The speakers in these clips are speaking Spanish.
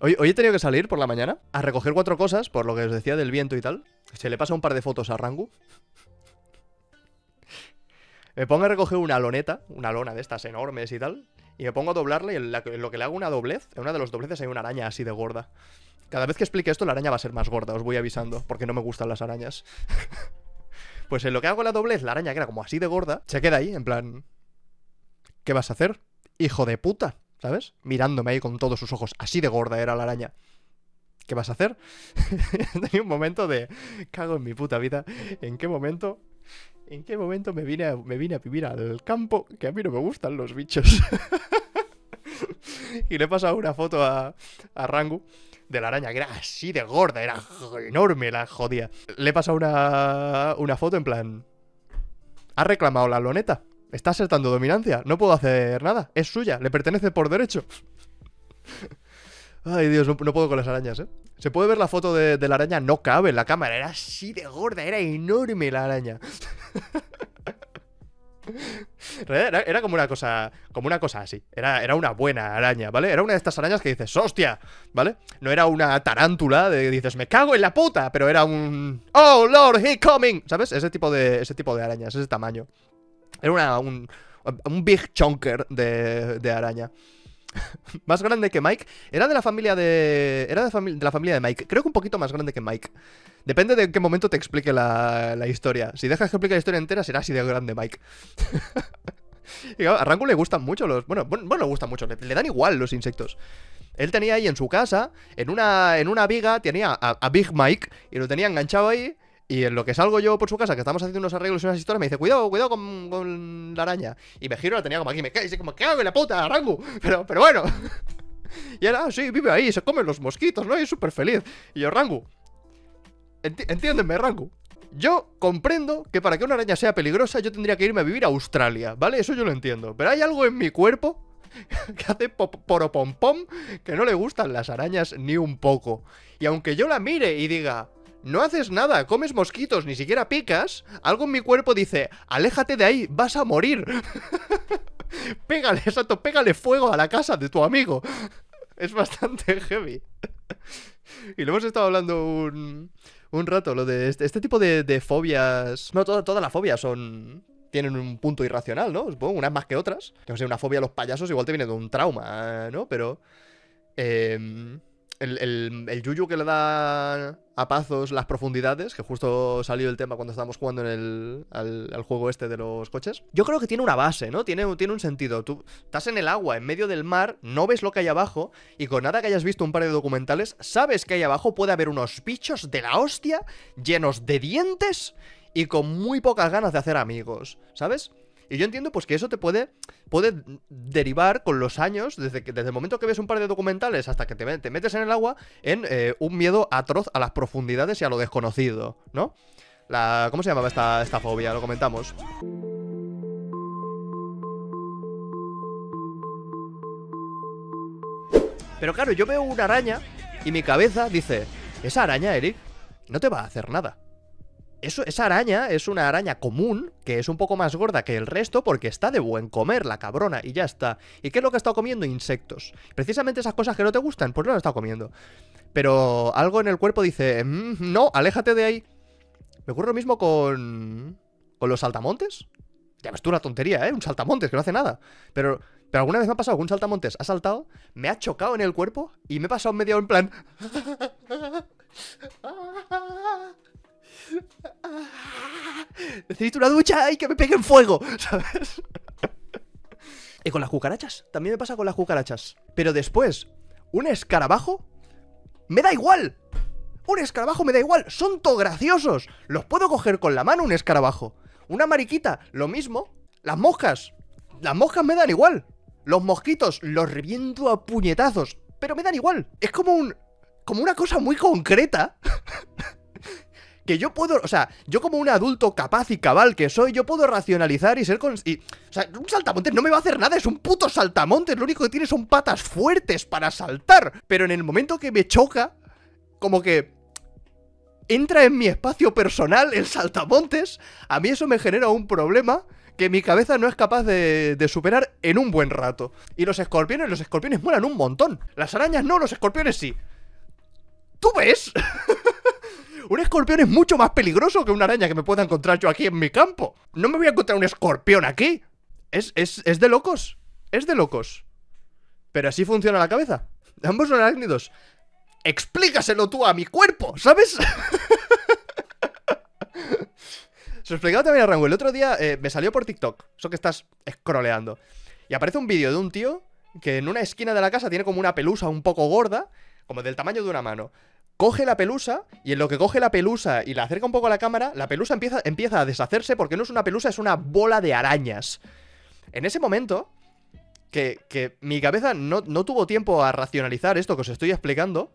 Hoy, he tenido que salir por la mañana a recoger cuatro cosas, por lo que os decía del viento y tal. Se le pasa un par de fotos a Rangu. me pongo a recoger una loneta, una lona de estas enormes y tal. Y me pongo a doblarla y en, lo que le hago una doblez, en una de los dobleces hay una araña así de gorda. Cada vez que explique esto, la araña va a ser más gorda, os voy avisando, porque no me gustan las arañas. pues en lo que hago la doblez, la araña, que era como así de gorda, se queda ahí, en plan... ¿Qué vas a hacer? Hijo de puta. ¿sabes? Mirándome ahí con todos sus ojos, así de gorda era la araña. ¿Qué vas a hacer? Tenía un momento de cago en mi puta vida. ¿En qué momento? ¿En qué momento me vine a, me vine a vivir al campo? Que a mí no me gustan los bichos. y le he pasado una foto a, Rangu de la araña, que era así de gorda, era enorme la jodía. Le he pasado una, una foto en plan... ¿Ha reclamado la loneta? Está acertando dominancia. No puedo hacer nada. Es suya. Le pertenece por derecho. Ay, Dios, no, puedo con las arañas, ¿eh? Se puede ver la foto de, la araña. No cabe en la cámara. Era así de gorda. Era enorme la araña. Era, como una cosa. Como una cosa así. Era, era una buena araña, ¿vale? Era una de estas arañas que dices, ¡hostia! ¿Vale? No era una tarántula de dices, me cago en la puta, pero era un. ¡Oh Lord, he coming! ¿Sabes? Ese tipo de. Ese tipo de arañas, ese tamaño. Era un, big chunker de, de araña. más grande que Mike. Era de la familia de. Era de, la familia de Mike. Creo que un poquito más grande que Mike. Depende de qué momento te explique la, historia. Si dejas que explique la historia entera, será así de grande Mike. a Rango le gustan mucho los. Bueno, bueno, le gustan mucho. Le, dan igual los insectos. Él tenía ahí en su casa, en una, en una viga, tenía a Big Mike y lo tenía enganchado ahí. Y en lo que salgo yo por su casa, que estamos haciendo unos arreglos y unas historias, me dice, cuidado, cuidado con, la araña. Y me giro, la tenía como aquí, me cae, y como, ¿qué hago la puta, Rangu? Pero, pero bueno. y ahora sí, vive ahí, se come los mosquitos, ¿no? Y es súper feliz. Y yo, Rangu, entiéndeme, Rangu. Yo comprendo que para que una araña sea peligrosa, yo tendría que irme a vivir a Australia, ¿vale? Eso yo lo entiendo. Pero hay algo en mi cuerpo que hace poropompom que no le gustan las arañas ni un poco. Y aunque yo la mire y diga, no haces nada, comes mosquitos, ni siquiera picas, algo en mi cuerpo dice, aléjate de ahí, vas a morir. pégale, exacto, pégale fuego a la casa de tu amigo. es bastante heavy. y lo hemos estado hablando un, un rato, lo de este, este tipo de, fobias... No, todas las fobias son... Tienen un punto irracional, ¿no? unas más que otras. Yo no sé, una fobia a los payasos igual te viene de un trauma, ¿no? Pero... Em, el, el, yuyu que le da a Pazos las profundidades, que justo salió el tema cuando estábamos jugando en el, al, juego este de los coches, yo creo que tiene una base, ¿no? Tiene, tiene un sentido. Tú estás en el agua, en medio del mar, no ves lo que hay abajo, y con nada que hayas visto un par de documentales, sabes que ahí abajo puede haber unos bichos de la hostia, llenos de dientes y con muy pocas ganas de hacer amigos, ¿sabes? Y yo entiendo pues que eso te puede, puede derivar con los años, desde, que, desde el momento que ves un par de documentales hasta que te, metes en el agua, en eh, un miedo atroz a las profundidades y a lo desconocido, ¿no? ¿Cómo se llamaba esta, esta fobia? Lo comentamos. Pero claro, yo veo una araña y mi cabeza dice, esa araña, Eric, no te va a hacer nada eso, esa araña es una araña común, que es un poco más gorda que el resto, porque está de buen comer, la cabrona, y ya está. ¿Y qué es lo que ha estado comiendo? Insectos. Precisamente esas cosas que no te gustan, pues no las está comiendo. Pero algo en el cuerpo dice, mm, no, aléjate de ahí. Me ocurre lo mismo con... con los saltamontes. Ya ves tú una tontería, ¿eh? Un saltamontes que no hace nada. Pero, pero alguna vez me ha pasado que un saltamontes ha saltado, me ha chocado en el cuerpo y me he pasado medio en plan... Necesito una ducha y que me peguen fuego, ¿sabes? Y con las cucarachas, también me pasa con las cucarachas. Pero después, un escarabajo, me da igual. Un escarabajo me da igual, son todo graciosos. Los puedo coger con la mano un escarabajo. Una mariquita, lo mismo. Las moscas, las moscas me dan igual. Los mosquitos los reviento a puñetazos, pero me dan igual. Es como un como una cosa muy concreta que yo puedo, o sea, yo como un adulto capaz y cabal que soy, yo puedo racionalizar y ser con... o sea, un saltamontes no me va a hacer nada, es un puto saltamontes, lo único que tiene son patas fuertes para saltar. Pero en el momento que me choca, como que entra en mi espacio personal el saltamontes, a mí eso me genera un problema que mi cabeza no es capaz de, de, superar en un buen rato. Y los escorpiones, los escorpiones mueran un montón. Las arañas no, los escorpiones sí. ¿Tú ves? Un escorpión es mucho más peligroso que una araña que me pueda encontrar yo aquí en mi campo. No me voy a encontrar un escorpión aquí. Es, es, de locos. Es de locos. Pero así funciona la cabeza. Ambos son arácnidos. Explícaselo tú a mi cuerpo, ¿sabes? Se lo explicaba también a Rango. El otro día eh, me salió por TikTok. Eso que estás scrolleando. Y aparece un vídeo de un tío que en una esquina de la casa tiene como una pelusa un poco gorda, como del tamaño de una mano coge la pelusa y en lo que coge la pelusa y la acerca un poco a la cámara, la pelusa empieza, empieza a deshacerse porque no es una pelusa, es una bola de arañas. En ese momento, que, que mi cabeza no, no tuvo tiempo a racionalizar esto que os estoy explicando,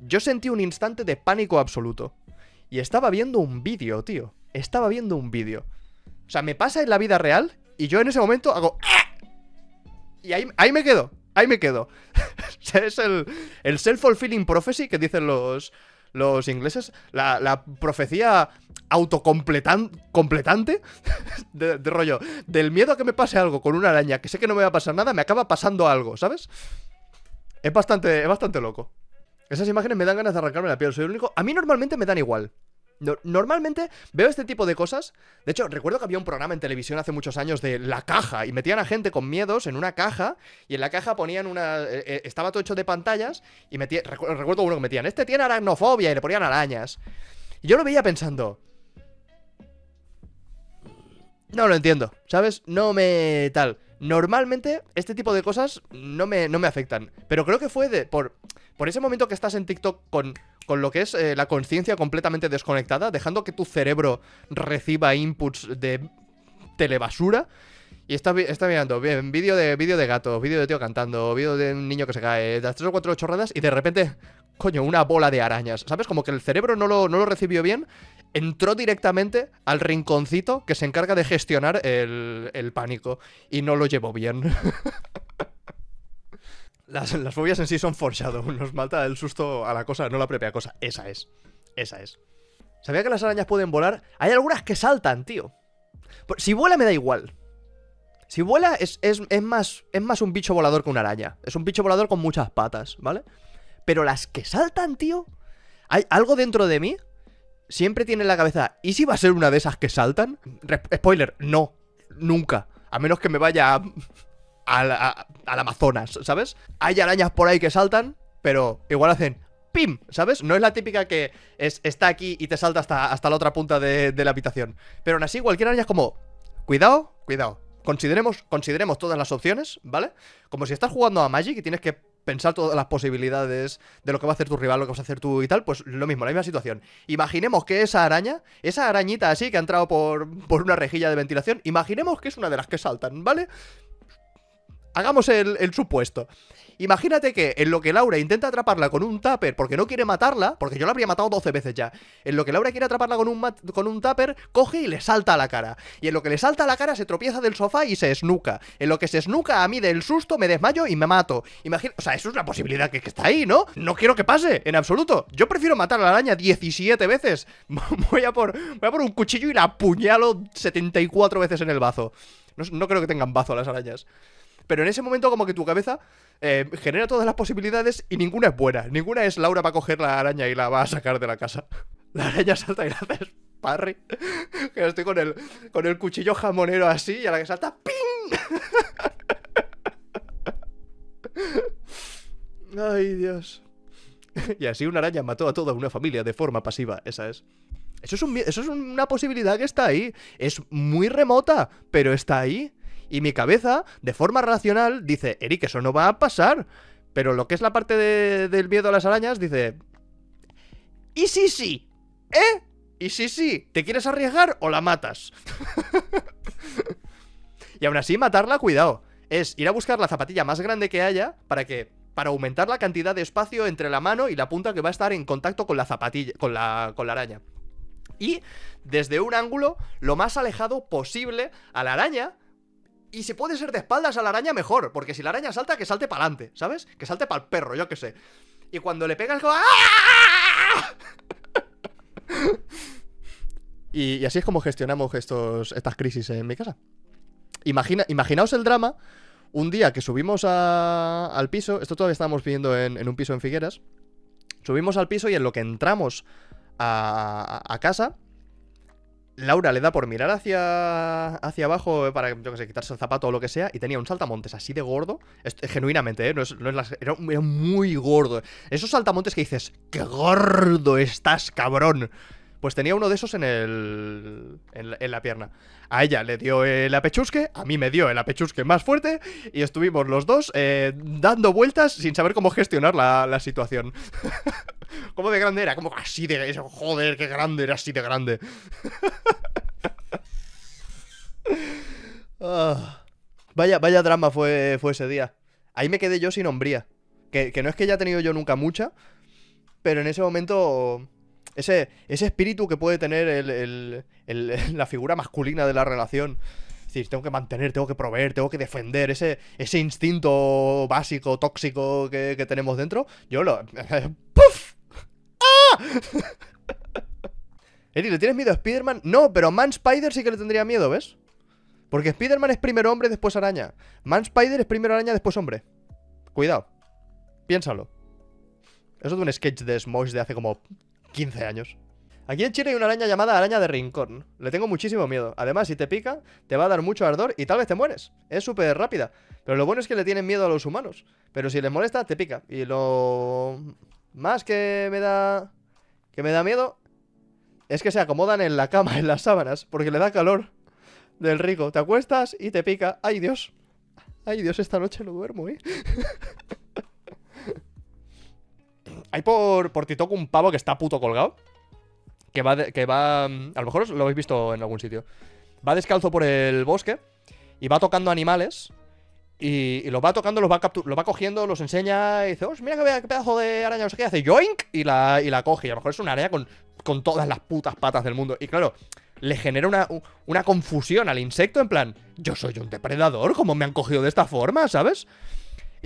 yo sentí un instante de pánico absoluto. Y estaba viendo un vídeo, tío. Estaba viendo un vídeo. O sea, me pasa en la vida real y yo en ese momento hago... Ah". Y ahí, ahí me quedo, ahí me quedo. es el, self-fulfilling prophecy que dicen los, los ingleses, la, profecía autocompletante de, de, rollo, del miedo a que me pase algo con una araña, que sé que no me va a pasar nada, me acaba pasando algo, ¿sabes? Es bastante, es bastante loco. Esas imágenes me dan ganas de arrancarme la piel, soy el único. A mí normalmente me dan igual normalmente veo este tipo de cosas. De hecho, recuerdo que había un programa en televisión hace muchos años de la caja y metían a gente con miedos en una caja y en la caja ponían una. Eh, eh, estaba todo hecho de pantallas y metían. Recuerdo uno que metían: Este tiene aracnofobia y le ponían arañas. Y yo lo veía pensando. No lo entiendo, ¿sabes? No me. tal. Normalmente, este tipo de cosas no me, no me afectan. Pero creo que fue de. por por ese momento que estás en TikTok con, con lo que es eh, la conciencia completamente desconectada, dejando que tu cerebro reciba inputs de telebasura. Y está, está mirando, bien, vídeo de, vídeo de gato, vídeo de tío cantando, vídeo de un niño que se cae, las tres o cuatro chorradas y de repente, coño, una bola de arañas. ¿Sabes? Como que el cerebro no lo, recibió bien, entró directamente al rinconcito que se encarga de gestionar el, el pánico y no lo llevó bien. Las, fobias en sí son foreshadow. Nos mata el susto a la cosa, no la propia cosa. Esa es. Esa es. ¿Sabía que las arañas pueden volar? Hay algunas que saltan, tío. Si vuela me da igual. Si vuela es, más, es más un bicho volador que una araña. Es un bicho volador con muchas patas, ¿vale? Pero las que saltan, tío... Hay algo dentro de mí. Siempre tiene en la cabeza, ¿y si va a ser una de esas que saltan? spoiler, no. Nunca. A menos que me vaya a al, Amazonas, ¿sabes? Hay arañas por ahí que saltan, pero igual hacen ¡pim! ¿Sabes? No es la típica que está aquí y te salta hasta, hasta la otra punta de, la habitación. Pero aún así, cualquier araña es como, cuidado, cuidado. Consideremos, consideremos todas las opciones, ¿vale? Como si estás jugando a Magic y tienes que pensar todas las posibilidades de lo que va a hacer tu rival, lo que vas a hacer tú y tal, pues lo mismo, la misma situación. Imaginemos que esa araña, esa arañita así que ha entrado por, por una rejilla de ventilación, imaginemos que es una de las que saltan, ¿vale? hagamos el, supuesto. Imagínate que en lo que Laura intenta atraparla con un tupper porque no quiere matarla, porque yo la habría matado 12 veces ya. En lo que Laura quiere atraparla con un, con un tupper, coge y le salta a la cara. Y en lo que le salta a la cara se tropieza del sofá y se esnuca. En lo que se esnuca a mí del susto me desmayo y me mato. o sea, eso es una posibilidad que, está ahí, ¿no? No quiero que pase, en absoluto. Yo prefiero matar a la araña 17 veces. voy, a por, voy a por un cuchillo y la apuñalo 74 veces en el bazo. No, no creo que tengan bazo las arañas. Pero en ese momento como que tu cabeza eh, genera todas las posibilidades y ninguna es buena. Ninguna es Laura va a coger la araña y la va a sacar de la casa. La araña salta y la hace parry. Que estoy con el, con el cuchillo jamonero así y a la que salta ¡ping! Ay, Dios. Y así una araña mató a toda una familia de forma pasiva, esa es. Eso eso es una posibilidad que está ahí. Es muy remota, pero está ahí. Y mi cabeza, de forma racional, dice, Eric, eso no va a pasar. Pero lo que es la parte del miedo a las arañas, dice... ¿Y sí, sí? ¿Eh? ¿Y sí, sí? ¿Te quieres arriesgar o la matas? y aún así, matarla, cuidado. Es ir a buscar la zapatilla más grande que haya para que para aumentar la cantidad de espacio entre la mano y la punta que va a estar en contacto con la zapatilla, con con la araña. Y desde un ángulo lo más alejado posible a la araña y si puede ser de espaldas a la araña, mejor. Porque si la araña salta, que salte para adelante, ¿sabes? Que salte para el perro, yo que sé. Y cuando le pegas, como... ¡Ah! y, y, así es como gestionamos estos, estas crisis en mi casa. Imagina, imaginaos el drama un día que subimos al piso, esto todavía estábamos viviendo en, un piso en Figueras, subimos al piso y en lo que entramos a, a casa, Laura le da por mirar hacia, hacia abajo para, yo sé, quitarse el zapato o lo que sea, y tenía un saltamontes así de gordo, eh, genuinamente, ¿eh? No es, era, muy gordo. Esos saltamontes que dices, ¡qué gordo estás, cabrón! Pues tenía uno de esos en, el, en, la, pierna. A ella le dio el apechusque, a mí me dio el apechusque más fuerte y estuvimos los dos eh, dando vueltas sin saber cómo gestionar la, situación. ¿Cómo de grande era? Como así de... Joder, qué grande era así de grande. Ah. Vaya, vaya drama fue, fue ese día. Ahí me quedé yo sin hombría. Que, que, no es que haya tenido yo nunca mucha, pero en ese momento ese, espíritu que puede tener la figura masculina de la relación. Es decir, tengo que mantener, tengo que proveer, tengo que defender ese, ese instinto básico, tóxico que, tenemos dentro. Yo lo... ¡Puf! ¡Ah! Eri, ¿le tienes miedo a spider No, pero Man Spider sí que le tendría miedo, ¿ves? Porque Spiderman es primero hombre, después araña. Man Spider es primero araña, después hombre. Cuidado. Piénsalo. Eso de un sketch de Smosh de hace como 15 años. Aquí en Chile hay una araña llamada araña de rincón. Le tengo muchísimo miedo. Además, si te pica, te va a dar mucho ardor y tal vez te mueres. Es súper rápida. Pero lo bueno es que le tienen miedo a los humanos. Pero si les molesta, te pica. Y lo más que me da... Que me da miedo es que se acomodan en la cama, en las sábanas, porque le da calor del rico. Te acuestas y te pica. ¡Ay, Dios! ¡Ay, Dios! Esta noche no duermo, ¿eh? Hay por, por TikTok un pavo que está puto colgado. Que va, que va. A lo mejor lo habéis visto en algún sitio. Va descalzo por el bosque y va tocando animales. Y, los va tocando, los va, va cogiendo, los enseña y dice, oh, mira qué, pedazo de araña, no hace yoink y la, y coge. Y a lo mejor es una araña con, todas las putas patas del mundo. Y claro, le genera una, una confusión al insecto en plan, yo soy un depredador, ¿cómo me han cogido de esta forma, sabes?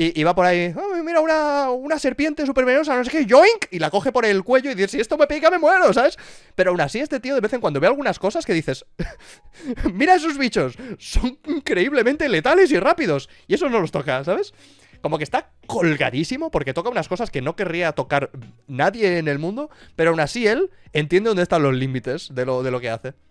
y, va por ahí, mira, una, serpiente super venenosa, no sé qué, yoink, y la coge por el cuello y dice, si esto me pica me muero, ¿sabes? Pero aún así este tío de vez en cuando ve algunas cosas que dices, mira esos bichos, son increíblemente letales y rápidos, y eso no los toca, ¿sabes? como que está colgadísimo porque toca unas cosas que no querría tocar nadie en el mundo, pero aún así él entiende dónde están los límites de lo, de lo que hace.